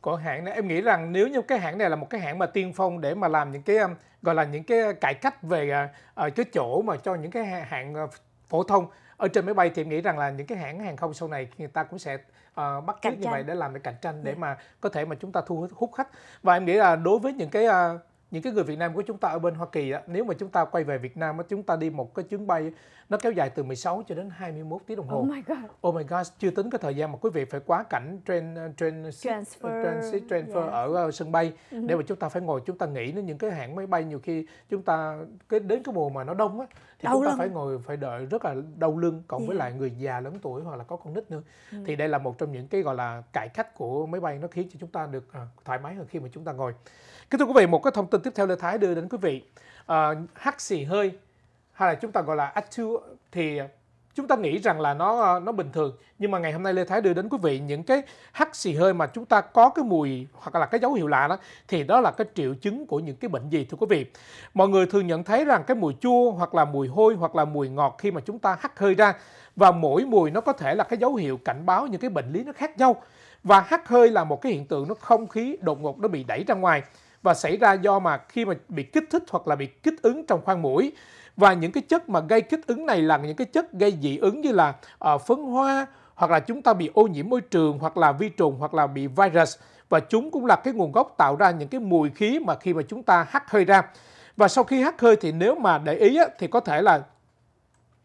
của hãng này em nghĩ rằng nếu như cái hãng này là một cái hãng mà tiên phong để mà làm những cái um, gọi là những cái cải cách về ở ờ, ờ, cái chỗ mà cho những cái hãng ờ, phổ thông ở trên máy bay thì em nghĩ rằng là những cái hãng hàng không sau này người ta cũng sẽ uh, bắt chước như vậy để làm để cạnh tranh để dạ. mà có thể mà chúng ta thu hút khách và em nghĩ là đối với những cái uh, những cái người Việt Nam của chúng ta ở bên Hoa Kỳ á, nếu mà chúng ta quay về Việt Nam á, chúng ta đi một cái chuyến bay nó kéo dài từ 16 cho đến 21 tiếng đồng hồ. Oh my god. Oh my god, chưa tính cái thời gian mà quý vị phải quá cảnh trên uh, trên uh, transfer, uh, transit transfer yeah. ở sân bay để ừ. mà chúng ta phải ngồi chúng ta nghỉ. đến những cái hãng máy bay nhiều khi chúng ta cái đến cái mùa mà nó đông á thì đau chúng ta lưng. phải ngồi phải đợi rất là đau lưng cộng yeah. với lại người già lớn tuổi hoặc là có con nít nữa. uh Thì đây là một trong những cái gọi là cải cách của máy bay nó khiến cho chúng ta được ờ, thoải mái hơn khi mà chúng ta ngồi. Kính thưa quý vị, một cái thông tin tiếp theo Lê Thái đưa đến quý vị. À, hắt xì hơi hay là chúng ta gọi là atu thì chúng ta nghĩ rằng là nó nó bình thường nhưng mà ngày hôm nay Lê Thái đưa đến quý vị những cái hắt xì hơi mà chúng ta có cái mùi hoặc là cái dấu hiệu lạ đó thì đó là cái triệu chứng của những cái bệnh gì thưa quý vị mọi người thường nhận thấy rằng cái mùi chua hoặc là mùi hôi hoặc là mùi ngọt khi mà chúng ta hắt hơi ra và mỗi mùi nó có thể là cái dấu hiệu cảnh báo những cái bệnh lý nó khác nhau và hắt hơi là một cái hiện tượng nó không khí đột ngột nó bị đẩy ra ngoài và xảy ra do mà khi mà bị kích thích hoặc là bị kích ứng trong khoang mũi và những cái chất mà gây kích ứng này là những cái chất gây dị ứng như là uh, phấn hoa hoặc là chúng ta bị ô nhiễm môi trường hoặc là vi trùng hoặc là bị virus và chúng cũng là cái nguồn gốc tạo ra những cái mùi khí mà khi mà chúng ta hắt hơi ra và sau khi hắt hơi thì nếu mà để ý á, thì có thể là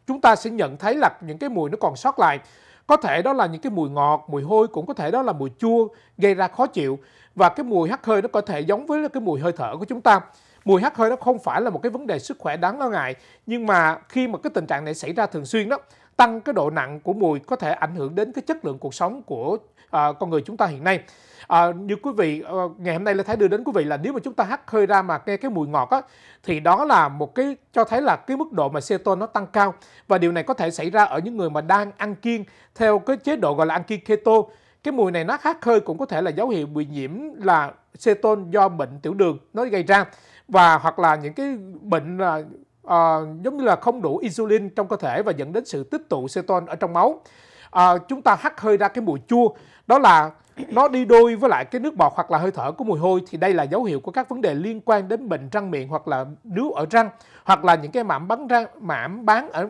chúng ta sẽ nhận thấy là những cái mùi nó còn sót lại có thể đó là những cái mùi ngọt, mùi hôi cũng có thể đó là mùi chua gây ra khó chịu và cái mùi hắt hơi nó có thể giống với cái mùi hơi thở của chúng ta. Mùi hắt hơi nó không phải là một cái vấn đề sức khỏe đáng lo ngại nhưng mà khi mà cái tình trạng này xảy ra thường xuyên đó tăng cái độ nặng của mùi có thể ảnh hưởng đến cái chất lượng cuộc sống của à, con người chúng ta hiện nay à, như quý vị ờ, ngày hôm nay là thái đưa đến quý vị là nếu mà chúng ta hắt hơi ra mà nghe cái mùi ngọt á thì đó là một cái cho thấy là cái mức độ mà ceton nó tăng cao và điều này có thể xảy ra ở những người mà đang ăn kiêng theo cái chế độ gọi là ăn kiêng keto cái mùi này nó hắt hơi cũng có thể là dấu hiệu bị nhiễm là ceton do bệnh tiểu đường nó gây ra và hoặc là những cái bệnh là à, giống như là không đủ insulin trong cơ thể và dẫn đến sự tích tụ ceton ở trong máu à, chúng ta hắt hơi ra cái mùi chua đó là nó đi đôi với lại cái nước bọt hoặc là hơi thở của mùi hôi thì đây là dấu hiệu của các vấn đề liên quan đến bệnh răng miệng hoặc là nướu ở răng hoặc là những cái mảng bắn răng mảng bám ở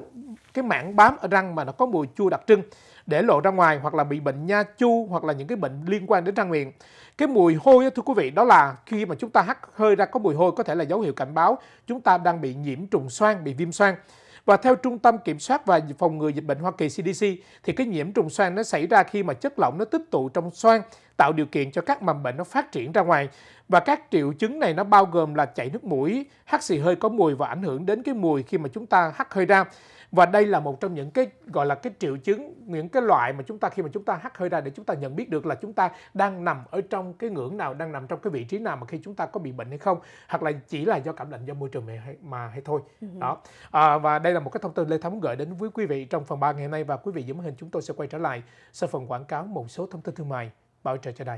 cái mảng bám ở răng mà nó có mùi chua đặc trưng để lộ ra ngoài hoặc là bị bệnh nha chu hoặc là những cái bệnh liên quan đến răng miệng cái mùi hôi thưa quý vị đó là khi mà chúng ta hắt hơi ra có mùi hôi có thể là dấu hiệu cảnh báo chúng ta đang bị nhiễm trùng xoang bị viêm xoang và theo Trung tâm Kiểm soát và Phòng ngừa Dịch bệnh Hoa Kỳ CDC, thì cái nhiễm trùng xoang nó xảy ra khi mà chất lỏng nó tích tụ trong xoang, tạo điều kiện cho các mầm bệnh nó phát triển ra ngoài. Và các triệu chứng này nó bao gồm là chảy nước mũi, hắt xì hơi có mùi và ảnh hưởng đến cái mùi khi mà chúng ta hắt hơi ra và đây là một trong những cái gọi là cái triệu chứng những cái loại mà chúng ta khi mà chúng ta hắt hơi ra để chúng ta nhận biết được là chúng ta đang nằm ở trong cái ngưỡng nào đang nằm trong cái vị trí nào mà khi chúng ta có bị bệnh hay không hoặc là chỉ là do cảm lạnh do môi trường mà hay, mà hay thôi ừ đó à, và đây là một cái thông tin lê thắm gửi đến với quý vị trong phần 3 ngày nay và quý vị giữ màn hình chúng tôi sẽ quay trở lại sau phần quảng cáo một số thông tin thương mại bảo trợ cho đài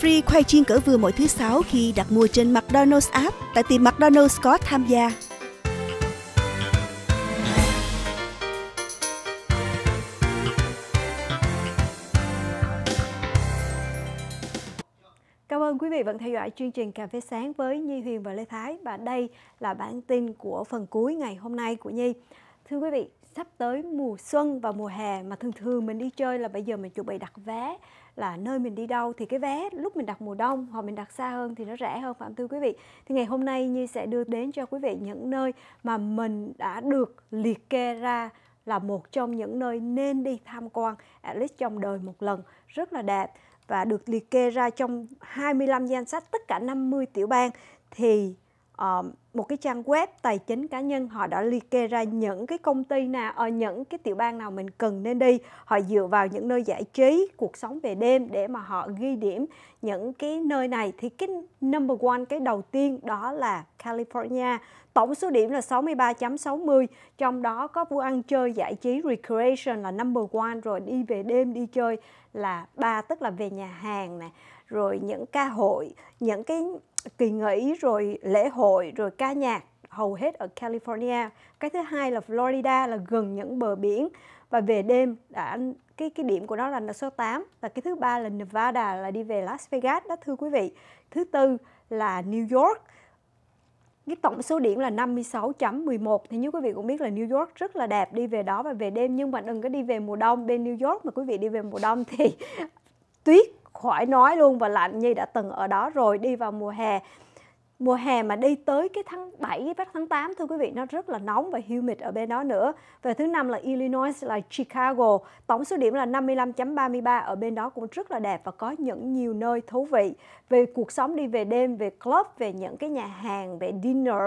Free khoai chiên cỡ vừa mỗi thứ sáu khi đặt mua trên McDonald's app tại tiệm McDonald's có tham gia. Cảm ơn quý vị vẫn theo dõi chương trình Cà phê sáng với Nhi Huyền và Lê Thái và đây là bản tin của phần cuối ngày hôm nay của Nhi. Thưa quý vị, sắp tới mùa xuân và mùa hè mà thường thường mình đi chơi là bây giờ mình chuẩn bị đặt vé là nơi mình đi đâu thì cái vé lúc mình đặt mùa đông hoặc mình đặt xa hơn thì nó rẻ hơn phạm tư quý vị thì ngày hôm nay như sẽ đưa đến cho quý vị những nơi mà mình đã được liệt kê ra là một trong những nơi nên đi tham quan at least trong đời một lần rất là đẹp và được liệt kê ra trong 25 danh sách tất cả 50 tiểu bang thì uh, một cái trang web tài chính cá nhân họ đã liệt kê ra những cái công ty nào ở ờ, những cái tiểu bang nào mình cần nên đi họ dựa vào những nơi giải trí cuộc sống về đêm để mà họ ghi điểm những cái nơi này thì cái number one cái đầu tiên đó là California tổng số điểm là 63.60 trong đó có vụ ăn chơi giải trí recreation là number one rồi đi về đêm đi chơi là ba tức là về nhà hàng này rồi những ca hội những cái kỳ nghỉ rồi lễ hội rồi ca nhạc hầu hết ở California. Cái thứ hai là Florida là gần những bờ biển và về đêm đã cái cái điểm của nó là số 8 và cái thứ ba là Nevada là đi về Las Vegas đó thưa quý vị. Thứ tư là New York. Cái tổng số điểm là 56.11 thì như quý vị cũng biết là New York rất là đẹp đi về đó và về đêm nhưng mà đừng có đi về mùa đông bên New York mà quý vị đi về mùa đông thì tuyết khỏi nói luôn và lạnh Nhi đã từng ở đó rồi đi vào mùa hè mùa hè mà đi tới cái tháng 7 và tháng 8 thưa quý vị nó rất là nóng và humid ở bên đó nữa. Và thứ năm là Illinois là Chicago, tổng số điểm là 55.33 ở bên đó cũng rất là đẹp và có những nhiều nơi thú vị về cuộc sống đi về đêm, về club, về những cái nhà hàng, về dinner,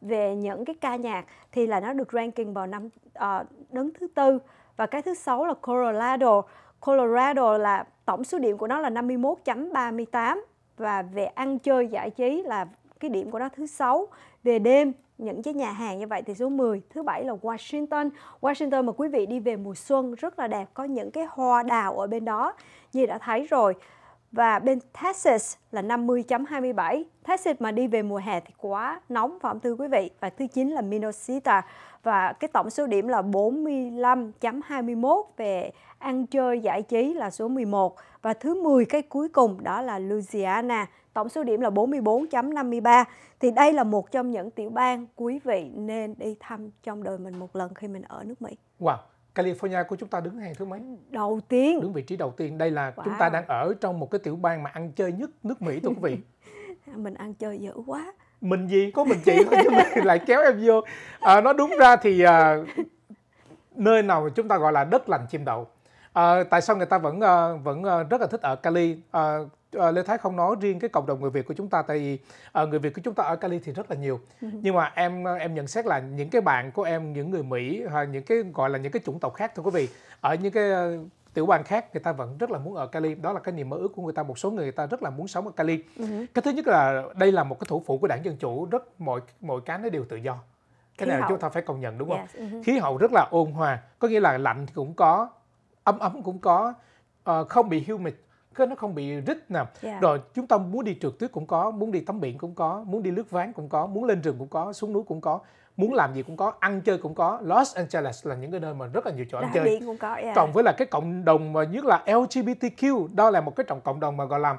về những cái ca nhạc thì là nó được ranking vào năm uh, đứng thứ tư và cái thứ sáu là Colorado. Colorado là tổng số điểm của nó là 51.38 và về ăn chơi giải trí là cái điểm của nó thứ sáu về đêm những cái nhà hàng như vậy thì số 10 thứ bảy là Washington Washington mà quý vị đi về mùa xuân rất là đẹp có những cái hoa đào ở bên đó như đã thấy rồi và bên Texas là 50.27 Texas mà đi về mùa hè thì quá nóng phải không thưa quý vị và thứ 9 là Minnesota và cái tổng số điểm là 45.21 về ăn chơi giải trí là số 11 và thứ 10 cái cuối cùng đó là Louisiana, tổng số điểm là 44.53. Thì đây là một trong những tiểu bang quý vị nên đi thăm trong đời mình một lần khi mình ở nước Mỹ. Wow, California của chúng ta đứng hàng thứ mấy? Đầu tiên. Đứng vị trí đầu tiên. Đây là wow. chúng ta đang ở trong một cái tiểu bang mà ăn chơi nhất nước Mỹ thưa quý vị. mình ăn chơi dữ quá. Mình gì? Có mình chị thôi chứ mình lại kéo em vô. À, nói đúng ra thì à, nơi nào chúng ta gọi là đất lành chim đậu À, tại sao người ta vẫn ờ, vẫn ờ, rất là thích ở Cali? À, Lê Thái không nói riêng cái cộng đồng người Việt của chúng ta tại vì người Việt của chúng ta ở Cali thì rất là nhiều ừ. nhưng mà em em nhận xét là những cái bạn của em những người Mỹ hoặc những cái gọi là những cái chủng tộc khác thôi, quý vị ở những cái tiểu bang khác người ta vẫn rất là muốn ở Cali đó là cái niềm mơ ước của người ta một số người, người ta rất là muốn sống ở Cali ừ. cái thứ nhất là đây là một cái thủ phủ của đảng dân chủ rất mọi mọi cái nó đều tự do cái này hậu. chúng ta phải công nhận đúng không yes. uh-huh. khí hậu rất là ôn hòa có nghĩa là lạnh thì cũng có ấm ấm cũng có uh, không bị humid cái nó không bị rít nè yeah. Dạ. rồi chúng ta muốn đi trượt tuyết cũng có muốn đi tắm biển cũng có muốn đi lướt ván cũng có muốn lên rừng cũng có xuống núi cũng có muốn làm gì cũng có ăn chơi cũng có Los Angeles là những cái nơi mà rất là nhiều chỗ ăn chơi cũng có, yeah. Dạ. cộng với là cái cộng đồng mà nhất là LGBTQ đó là một cái trọng cộng đồng mà gọi là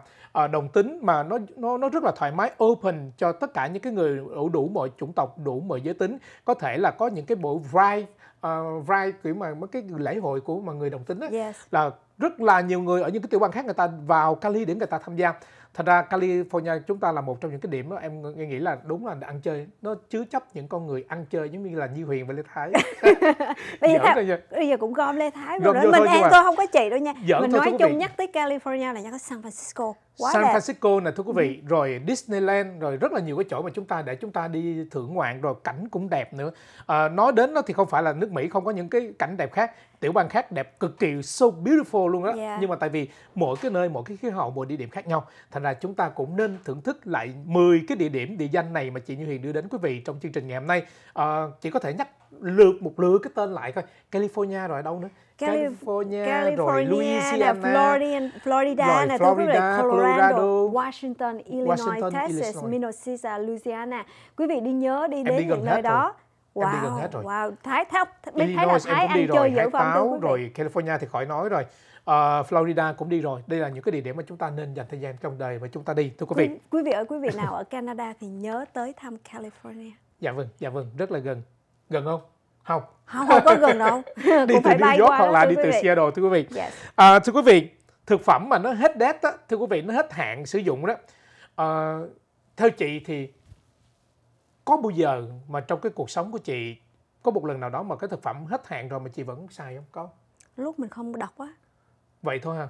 uh, đồng tính mà nó nó nó rất là thoải mái open cho tất cả những cái người đủ đủ mọi chủng tộc đủ mọi giới tính có thể là có những cái bộ ride uh, vai kiểu mà mấy cái lễ hội của mà người đồng tính ấy, yes. là rất là nhiều người ở những cái tiểu bang khác người ta vào Cali để người ta tham gia thật ra California chúng ta là một trong những cái điểm đó em nghĩ là đúng là ăn chơi nó chứa chấp những con người ăn chơi giống như là Như Huyền và Lê Thái bây giờ, bây giờ cũng gom Lê Thái rồi, rồi mình em tôi không có chị đâu nha Giỡn mình nói chung nhắc tới California là nhắc tới San Francisco Quá San đẹp. Francisco nè thưa quý vị, ừ. rồi Disneyland, rồi rất là nhiều cái chỗ mà chúng ta để chúng ta đi thưởng ngoạn rồi cảnh cũng đẹp nữa. À, nói đến nó thì không phải là nước Mỹ không có những cái cảnh đẹp khác, tiểu bang khác đẹp cực kỳ so beautiful luôn đó. Yeah. Dạ. Nhưng mà tại vì mỗi cái nơi, mỗi cái khí hậu, mỗi địa điểm khác nhau, thành ra chúng ta cũng nên thưởng thức lại 10 cái địa điểm địa danh này mà chị Như Hiền đưa đến quý vị trong chương trình ngày hôm nay. À, chị có thể nhắc lượt một lượt cái tên lại coi California rồi đâu nữa California, California rồi Louisiana nè, Florida, Florida, này, Florida Colorado, Colorado, Washington, Illinois, Washington, Texas, Illinois. Minnesota, Louisiana. Quý vị đi nhớ đi đến những nơi đó. Rồi. Wow, em đi gần hết rồi. Wow, Thái Thái Illinois Thái là Thái anh rồi, chơi dữ vào rồi California thì khỏi nói rồi. Uh, Florida cũng đi rồi. Đây là những cái địa điểm mà chúng ta nên dành thời gian trong đời và chúng ta đi. Thưa quý vị. Quý, quý vị ở quý vị nào ở Canada thì nhớ tới thăm California. Dạ vâng, dạ vâng, rất là gần gần không không không, không có gần đâu đi từ phải New York qua hoặc là đi từ Seattle thưa quý vị yes. à, thưa quý vị thực phẩm mà nó hết date đó, thưa quý vị nó hết hạn sử dụng đó à, theo chị thì có bao giờ mà trong cái cuộc sống của chị có một lần nào đó mà cái thực phẩm hết hạn rồi mà chị vẫn xài không có lúc mình không đọc á vậy thôi ha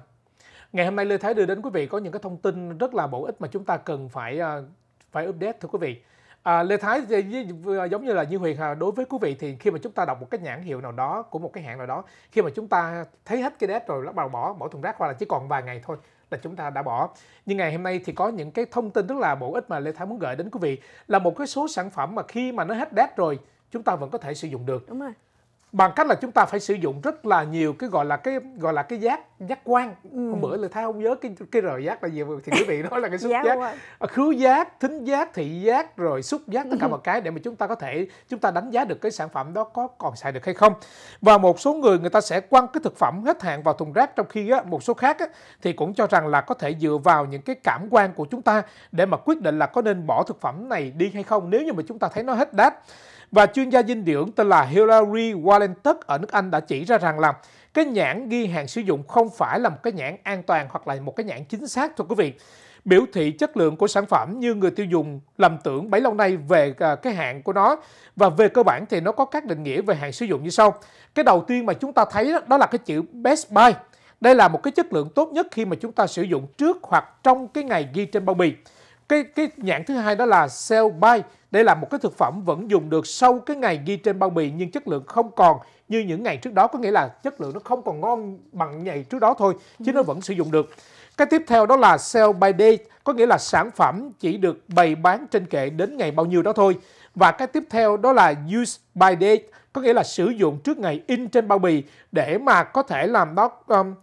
ngày hôm nay lê thái đưa đến quý vị có những cái thông tin rất là bổ ích mà chúng ta cần phải ờ, phải update thưa quý vị À, Lê Thái giống như là như Huyền đối với quý vị thì khi mà chúng ta đọc một cái nhãn hiệu nào đó của một cái hãng nào đó khi mà chúng ta thấy hết cái đét rồi bắt bào bỏ bỏ thùng rác hoặc là chỉ còn vài ngày thôi là chúng ta đã bỏ. Nhưng ngày hôm nay thì có những cái thông tin rất là bổ ích mà Lê Thái muốn gửi đến quý vị là một cái số sản phẩm mà khi mà nó hết đét rồi chúng ta vẫn có thể sử dụng được. Đúng rồi bằng cách là chúng ta phải sử dụng rất là nhiều cái gọi là cái gọi là cái giác giác quan ừ. hôm bữa là thái không nhớ cái cái rời giác là gì thì quý vị nói là cái xúc giác, giác. À, khứu giác thính giác thị giác rồi xúc giác tất cả ừ. mọi cái để mà chúng ta có thể chúng ta đánh giá được cái sản phẩm đó có còn xài được hay không và một số người người ta sẽ quăng cái thực phẩm hết hạn vào thùng rác trong khi á, một số khác á, thì cũng cho rằng là có thể dựa vào những cái cảm quan của chúng ta để mà quyết định là có nên bỏ thực phẩm này đi hay không nếu như mà chúng ta thấy nó hết đát và chuyên gia dinh dưỡng tên là Hillary Wallentuck ở nước Anh đã chỉ ra rằng là cái nhãn ghi hàng sử dụng không phải là một cái nhãn an toàn hoặc là một cái nhãn chính xác thưa quý vị. Biểu thị chất lượng của sản phẩm như người tiêu dùng lầm tưởng bấy lâu nay về à, cái hạn của nó và về cơ bản thì nó có các định nghĩa về hàng sử dụng như sau. Cái đầu tiên mà chúng ta thấy đó, đó là cái chữ best buy. Đây là một cái chất lượng tốt nhất khi mà chúng ta sử dụng trước hoặc trong cái ngày ghi trên bao bì cái cái nhãn thứ hai đó là sell By. Đây là một cái thực phẩm vẫn dùng được sau cái ngày ghi trên bao bì nhưng chất lượng không còn như những ngày trước đó, có nghĩa là chất lượng nó không còn ngon bằng ngày trước đó thôi chứ nó vẫn sử dụng được. Cái tiếp theo đó là Sell By Day, có nghĩa là sản phẩm chỉ được bày bán trên kệ đến ngày bao nhiêu đó thôi. Và cái tiếp theo đó là Use By Day, có nghĩa là sử dụng trước ngày in trên bao bì để mà có thể làm đó um,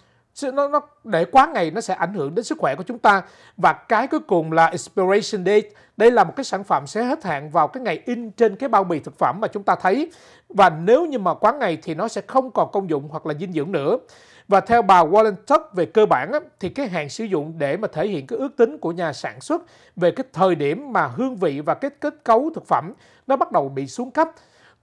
nó nó để quá ngày nó sẽ ảnh hưởng đến sức khỏe của chúng ta và cái cuối cùng là expiration date đây là một cái sản phẩm sẽ hết hạn vào cái ngày in trên cái bao bì thực phẩm mà chúng ta thấy và nếu như mà quá ngày thì nó sẽ không còn công dụng hoặc là dinh dưỡng nữa và theo bà Warren Tuck về cơ bản á, thì cái hàng sử dụng để mà thể hiện cái ước tính của nhà sản xuất về cái thời điểm mà hương vị và cái kết cấu thực phẩm nó bắt đầu bị xuống cấp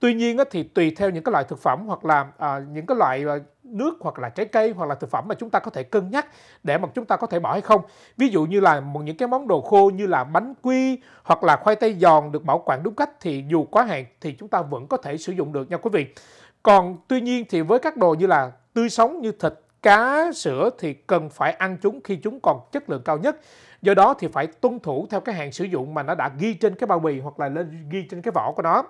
Tuy nhiên thì tùy theo những cái loại thực phẩm hoặc là à, những cái loại à, nước hoặc là trái cây hoặc là thực phẩm mà chúng ta có thể cân nhắc để mà chúng ta có thể bỏ hay không. Ví dụ như là những cái món đồ khô như là bánh quy hoặc là khoai tây giòn được bảo quản đúng cách thì dù quá hạn thì chúng ta vẫn có thể sử dụng được nha quý vị. Còn tuy nhiên thì với các đồ như là tươi sống như thịt, cá, sữa thì cần phải ăn chúng khi chúng còn chất lượng cao nhất. Do đó thì phải tuân thủ theo cái hạn sử dụng mà nó đã ghi trên cái bao bì hoặc là lên ghi trên cái vỏ của nó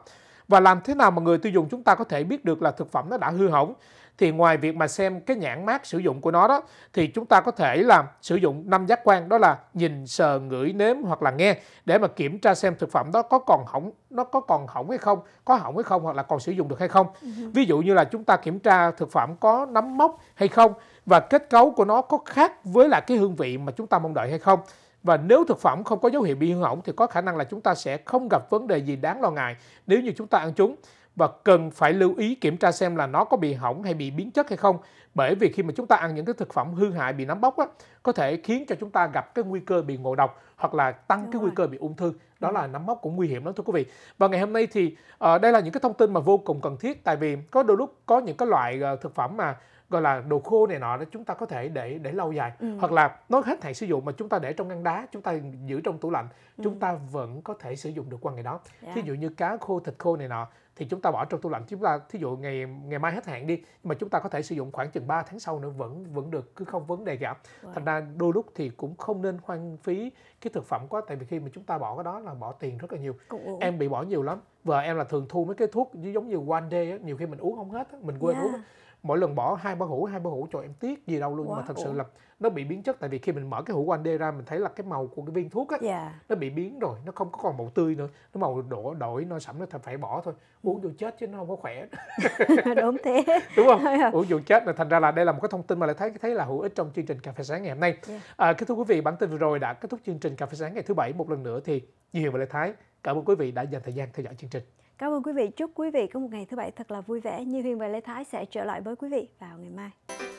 và làm thế nào mà người tiêu dùng chúng ta có thể biết được là thực phẩm nó đã hư hỏng thì ngoài việc mà xem cái nhãn mát sử dụng của nó đó thì chúng ta có thể làm sử dụng năm giác quan đó là nhìn sờ ngửi nếm hoặc là nghe để mà kiểm tra xem thực phẩm đó có còn hỏng nó có còn hỏng hay không có hỏng hay không hoặc là còn sử dụng được hay không ừ ví dụ như là chúng ta kiểm tra thực phẩm có nấm mốc hay không và kết cấu của nó có khác với lại cái hương vị mà chúng ta mong đợi hay không và nếu thực phẩm không có dấu hiệu bị hư hỏng thì có khả năng là chúng ta sẽ không gặp vấn đề gì đáng lo ngại nếu như chúng ta ăn chúng và cần phải lưu ý kiểm tra xem là nó có bị hỏng hay bị biến chất hay không bởi vì khi mà chúng ta ăn những cái thực phẩm hư hại bị nấm bóc á có thể khiến cho chúng ta gặp cái nguy cơ bị ngộ độc hoặc là tăng Đúng cái rồi. nguy cơ bị ung thư đó Đúng ừ. là nấm mốc cũng nguy hiểm lắm thưa quý vị và ngày hôm nay thì uh, đây là những cái thông tin mà vô cùng cần thiết tại vì có đôi lúc có những cái loại uh, thực phẩm mà gọi là đồ khô này nọ đó chúng ta có thể để để lâu dài ừ. hoặc là nó hết hạn sử dụng mà chúng ta để trong ngăn đá chúng ta giữ trong tủ lạnh ừ. chúng ta vẫn có thể sử dụng được qua ngày đó yeah. Dạ. thí dụ như cá khô thịt khô này nọ thì chúng ta bỏ trong tủ lạnh chúng ta thí dụ ngày ngày mai hết hạn đi nhưng mà chúng ta có thể sử dụng khoảng chừng 3 tháng sau nữa vẫn vẫn được cứ không vấn đề gì wow. thành ra đôi lúc thì cũng không nên hoang phí cái thực phẩm quá tại vì khi mà chúng ta bỏ cái đó là bỏ tiền rất là nhiều Cũng em bị bỏ nhiều lắm vợ em là thường thu mấy cái thuốc giống như one day nhiều khi mình uống không hết mình quên yeah. Dạ. uống mỗi lần bỏ hai bao hũ hai bao hũ cho em tiếc gì đâu luôn wow. mà thật sự là nó bị biến chất tại vì khi mình mở cái hũ quanh đê ra mình thấy là cái màu của cái viên thuốc á yeah. Dạ. nó bị biến rồi nó không có còn màu tươi nữa nó màu đổ đổi nó sẫm nó thành phải bỏ thôi ừ. uống vô chết chứ nó không có khỏe đúng thế đúng không dạ. uống vô chết là thành ra là đây là một cái thông tin mà lại thấy thấy là hữu ích trong chương trình cà phê sáng ngày hôm nay yeah. Dạ. à, kính thưa quý vị bản tin vừa rồi đã kết thúc chương trình cà phê sáng ngày thứ bảy một lần nữa thì Duy Hiền và Lê Thái cảm ơn quý vị đã dành thời gian theo dõi chương trình Cảm ơn quý vị, chúc quý vị có một ngày thứ bảy thật là vui vẻ. Như Huyền và Lê Thái sẽ trở lại với quý vị vào ngày mai.